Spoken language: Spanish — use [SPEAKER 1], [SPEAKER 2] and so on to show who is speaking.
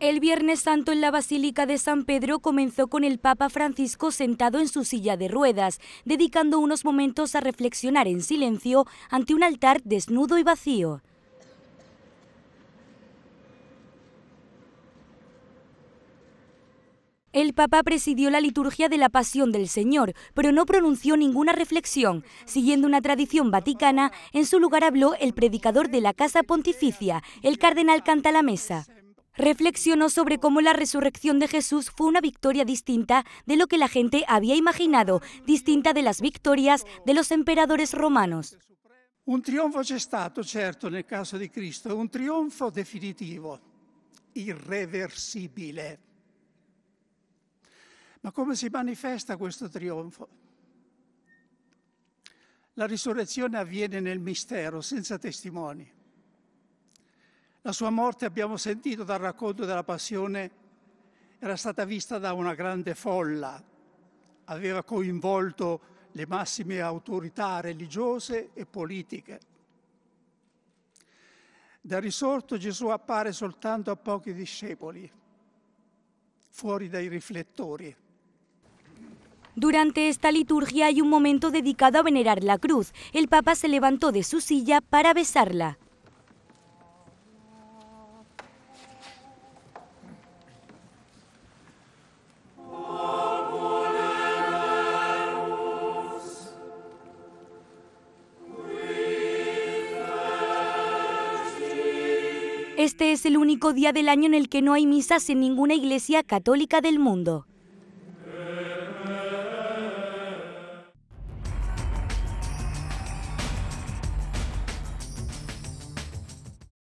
[SPEAKER 1] El Viernes Santo en la Basílica de San Pedro comenzó con el Papa Francisco sentado en su silla de ruedas, dedicando unos momentos a reflexionar en silencio ante un altar desnudo y vacío. El Papa presidió la liturgia de la Pasión del Señor, pero no pronunció ninguna reflexión. Siguiendo una tradición vaticana, en su lugar habló el predicador de la Casa Pontificia, el cardenal Mesa reflexionó sobre cómo la resurrección de Jesús fue una victoria distinta de lo que la gente había imaginado, distinta de las victorias de los emperadores romanos.
[SPEAKER 2] Un triunfo c'è stato, certo, el caso de Cristo, un triunfo definitivo, irreversible. Ma come si manifesta questo trionfo? La risurrezione avviene el mistero, senza testimoni. La sua morte, abbiamo sentito dal racconto della passione, era stata vista da una grande folla, aveva coinvolto le massime autorità religiose e politiche. Da risorto Gesù appare soltanto a pochi discepoli, fuori dai riflettori.
[SPEAKER 1] Durante esta liturgia hay un momento dedicado a venerar la cruz. El Papa se levantó de su silla para besarla. Este es el único día del año en el que no hay misas en ninguna iglesia católica del mundo.